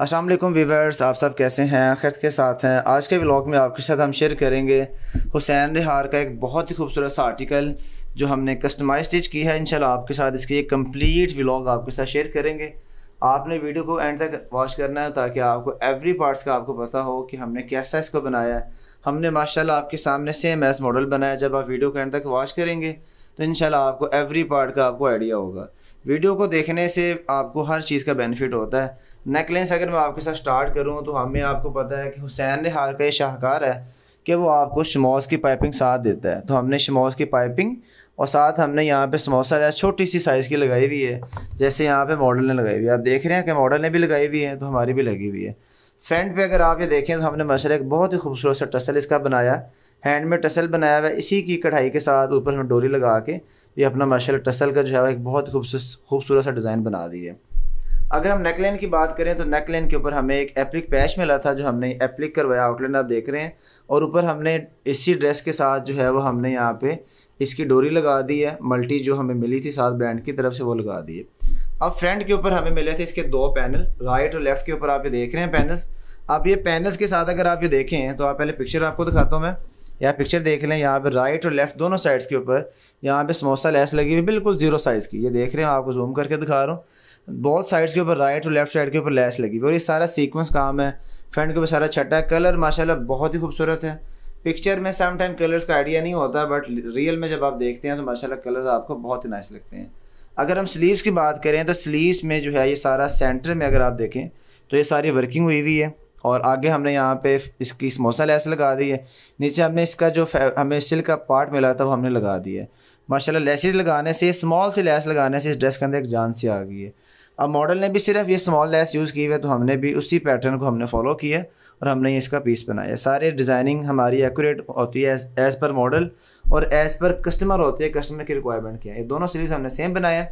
अस्सलाम वालेकुम वीवर्स आप सब कैसे हैं खैर के साथ हैं आज के व्लॉग में आपके साथ हम शेयर करेंगे हुसैन रिहार का एक बहुत ही खूबसूरत सा आर्टिकल जो हमने कस्टमाइज स्टिच की है इंशाल्लाह आपके साथ इसकी एक कंप्लीट व्लॉग आपके साथ शेयर करेंगे आपने वीडियो को एंड तक वॉच करना है ताकि आपको एवरी पार्ट्स का आपको पता हो कि हमने कैसा इसको बनाया है हमने माशाल्लाह आपके सामने सेम एस मॉडल बनाया जब आप वीडियो को एंड तक वॉच करेंगे तो इनशाला आपको एवरी पार्ट का आपको आइडिया होगा वीडियो को देखने से आपको हर चीज़ का बेनिफिट होता है नेकलेंस अगर मैं आपके साथ स्टार्ट करूँ तो हमें आपको पता है कि हुसैन ने हार का शाहकार है कि वो आपको शमोस की पाइपिंग साथ देता है तो हमने शमोस की पाइपिंग और साथ हमने यहाँ पे समोसा जैसे छोटी सी साइज़ की लगाई हुई है जैसे यहाँ पे मॉडल ने लगाई हुई है आप देख रहे हैं कि मॉडल ने भी लगाई हुई है तो हमारी भी लगी हुई है फ्रंट पे अगर आप ये देखें तो हमने मशरक बहुत ही खूबसूरत सा टसल इसका बनाया हैंड में टसल बनाया हुआ है इसी की कढ़ाई के साथ ऊपर हमें डोरी लगा के ये अपना माशा टसल का जो है एक बहुत खूबसूरत खूबसूरत सा डिज़ाइन बना दी है अगर हम नेकलाइन की बात करें तो नेकलाइन के ऊपर हमें एक एप्लिक पैच मिला था जो हमने एप्लिक करवाया आउटलाइन आप देख रहे हैं और ऊपर हमने इसी ड्रेस के साथ जो है वो हमने यहाँ पे इसकी डोरी लगा दी है मल्टी जो हमें मिली थी साथ ब्रांड की तरफ से वो लगा दी है अब फ्रंट के ऊपर हमें मिले थे इसके दो पैनल राइट और लेफ्ट के ऊपर आप ये देख रहे हैं पैनल्स अब ये पैनल्स के साथ अगर आप ये देखें तो आप पहले पिक्चर आपको दिखाता हूँ मैं यहाँ पिक्चर देख लें यहाँ पे राइट और लेफ्ट दोनों साइड्स के ऊपर यहाँ पे समोसा लैस लगी हुई बिल्कुल जीरो साइज़ की ये देख रहे हैं आपको जूम करके दिखा रहा हूँ बहुत साइड्स के ऊपर राइट और लेफ्ट साइड के ऊपर लैस लगी हुई और ये सारा सीक्वेंस काम है फ्रंट के ऊपर सारा छटा है कलर माशाल्लाह बहुत ही खूबसूरत है पिक्चर में सम टाइम कलर्स का आइडिया नहीं होता बट रियल में जब आप देखते हैं तो माशाल्लाह कलर्स आपको बहुत ही नाइस लगते हैं अगर हम स्लीव्स की बात करें तो स्लीव्स में जो है ये सारा सेंटर में अगर आप देखें तो ये सारी वर्किंग हुई हुई है और आगे हमने यहाँ पे इसकी समोसा लैस लगा दी है नीचे हमने इसका जो हमें सिल्क का पार्ट मिला था वो हमने लगा दिया है माशाल्लाह लेसेस लगाने से स्मॉल सी लैस लगाने से इस ड्रेस के अंदर एक जान सी आ गई है अब मॉडल ने भी सिर्फ ये स्मॉल लैस यूज़ की है तो हमने भी उसी पैटर्न को हमने फॉलो किया और हमने इसका पीस बनाया सारे डिज़ाइनिंग हमारी एक्यूरेट होती है एज़ पर मॉडल और एज़ पर कस्टमर होते हैं कस्टमर की रिक्वायरमेंट क्या है दोनों सीरीज़ हमने सेम बनाया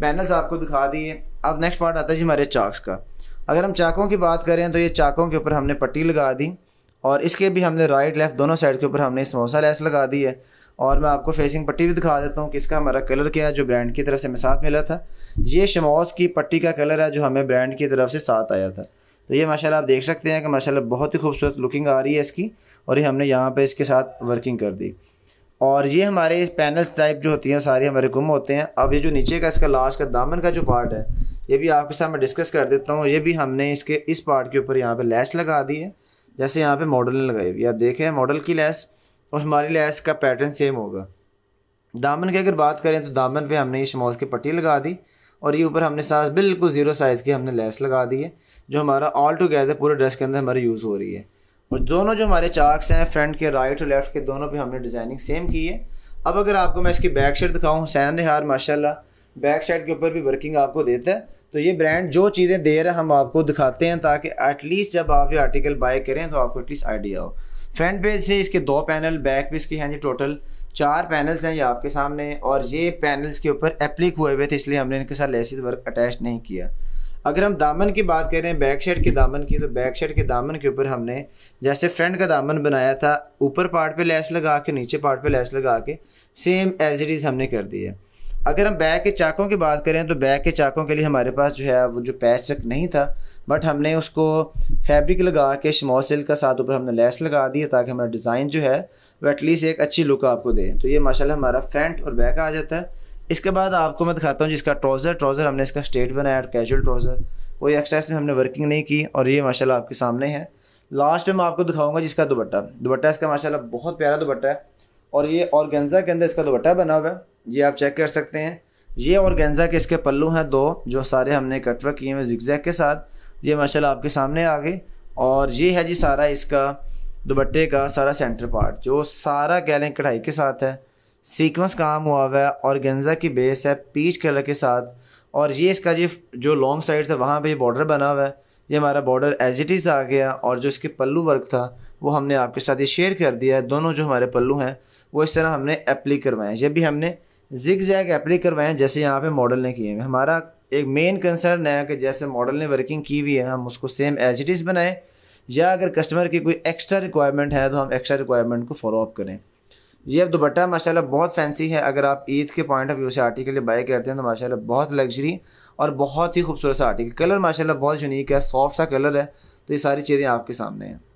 पैनल्स आपको दिखा दिए अब नेक्स्ट पार्ट आता है जी हमारे चाक्स का अगर हम चाकों की बात करें तो ये चाकों के ऊपर हमने पट्टी लगा दी और इसके भी हमने राइट लेफ़्ट दोनों साइड के ऊपर हमने समोसा लेस लगा दी है और मैं आपको फेसिंग पट्टी भी दिखा देता हूँ कि इसका हमारा कलर क्या है जो ब्रांड की तरफ से हमें साथ मिला था ये शमोस की पट्टी का कलर है जो हमें ब्रांड की तरफ से साथ आया था तो ये माशाल्लाह आप देख सकते हैं कि माशाल्लाह बहुत ही खूबसूरत लुकिंग आ रही है इसकी और ये हमने यहाँ पर इसके साथ वर्किंग कर दी और ये हमारे पैनल्स टाइप जो होती हैं सारे हमारे गुम होते हैं अब ये जो नीचे का इसका लास्ट का दामन का जो पार्ट है ये भी आपके साथ मैं डिस्कस कर देता हूँ ये भी हमने इसके इस पार्ट के ऊपर यहाँ पे लैस लगा दी है जैसे यहाँ पे मॉडल ने लगाई हुई आप देखें मॉडल की लैस और हमारी लैस का पैटर्न सेम होगा दामन की अगर बात करें तो दामन पर हमने इस शमोज की पट्टी लगा दी और ये ऊपर हमने साथ बिल्कुल ज़ीरो साइज़ की हमने लैस लगा दी है जो हमारा ऑल टुगेदर पूरे ड्रेस के अंदर हमारी यूज़ हो रही है और दोनों जो हमारे चार्क्स हैं फ्रंट के राइट और लेफ्ट के दोनों पे हमने डिज़ाइनिंग सेम की है अब अगर आपको मैं इसकी बैक साइड दिखाऊँ हुसैन रिहार माशाल्लाह बैक साइड के ऊपर भी वर्किंग आपको देता है तो ये ब्रांड जो चीज़ें दे रहे हैं हम आपको दिखाते हैं ताकि एटलीस्ट जब आप ये आर्टिकल बाय करें तो आपको एटलीस्ट आइडिया हो फ्रंट पे से इसके दो पैनल बैक पे इसके हैं हाँ जी टोटल चार पैनल्स हैं ये आपके सामने और ये पैनल्स के ऊपर एप्लिक हुए हुए थे इसलिए हमने इनके साथ लेसिस वर्क अटैच नहीं किया अगर हम दामन की बात करें बैक साइड के दामन की तो बैक साइड के दामन के ऊपर हमने जैसे फ्रंट का दामन बनाया था ऊपर पार्ट पे लैस लगा के नीचे पार्ट पे लैस लगा के सेम एज इट इज़ हमने कर दी है अगर हम बैक के चाकों की बात करें तो बैक के चाकों के लिए हमारे पास जो है वो जो पैच तक नहीं था बट हमने उसको फैब्रिक लगा के शमोल सिल्क का साथ ऊपर हमने लेस लगा दी है ताकि हमारा डिज़ाइन जो है वो एटलीस्ट एक अच्छी लुक आपको दे तो ये माशाल्लाह हमारा फ्रंट और बैक आ जाता है इसके बाद आपको मैं दिखाता हूँ जिसका ट्राउज़र ट्राउज़र हमने इसका स्टेट बनाया कैजुअल ट्राउज़र कोई एक्सरसाइज इसमें हमने वर्किंग नहीं की और ये माशाल्लाह आपके सामने है लास्ट में मैं आपको दिखाऊंगा जिसका दुपट्टा दुपट्टा इसका माशाल्लाह बहुत प्यारा दुपट्टा है और ये गेंजा के अंदर इसका दुपट्टा बना हुआ है ये आप चेक कर सकते हैं ये गेंजा के इसके पल्लू हैं दो जो सारे हमने कटवर्क किए हुए जिक्जैक के साथ ये माशाल्लाह आपके सामने आ गए और ये है जी सारा इसका दुपट्टे का सारा सेंटर पार्ट जो सारा कह लें कढ़ाई के साथ है सीक्वेंस काम हुआ हुआ है ऑर्गेन्जा की बेस है पीच कलर के साथ और ये इसका जो जो लॉन्ग साइड था वहाँ पे बॉर्डर बना हुआ है ये हमारा बॉर्डर एज इट इज़ आ गया और जो इसके पल्लू वर्क था वो हमने आपके साथ ये शेयर कर दिया है दोनों जो हमारे पल्लू हैं वो इस तरह हमने अप्ली करवाए ये भी हमने जिग जैग अप्ली करवाए जैसे यहाँ पर मॉडल ने किए हैं हमारा एक मेन कंसर्न है कि जैसे मॉडल ने वर्किंग की हुई है हम उसको सेम एज इट इज़ बनाएँ या अगर कस्टमर की कोई एक्स्ट्रा रिक्वायरमेंट है तो हम एक्स्ट्रा रिक्वायरमेंट को फॉलो अप करें ये दुपट्टा माशाल्लाह बहुत फैंसी है अगर आप ईद के पॉइंट ऑफ व्यू से आर्टिकल बाई करते हैं तो माशाल्लाह बहुत लग्जरी और बहुत ही खूबसूरत सा आर्टिकल कलर माशाल्लाह बहुत यूनिक है सॉफ्ट सा कलर है तो ये सारी चीज़ें आपके सामने हैं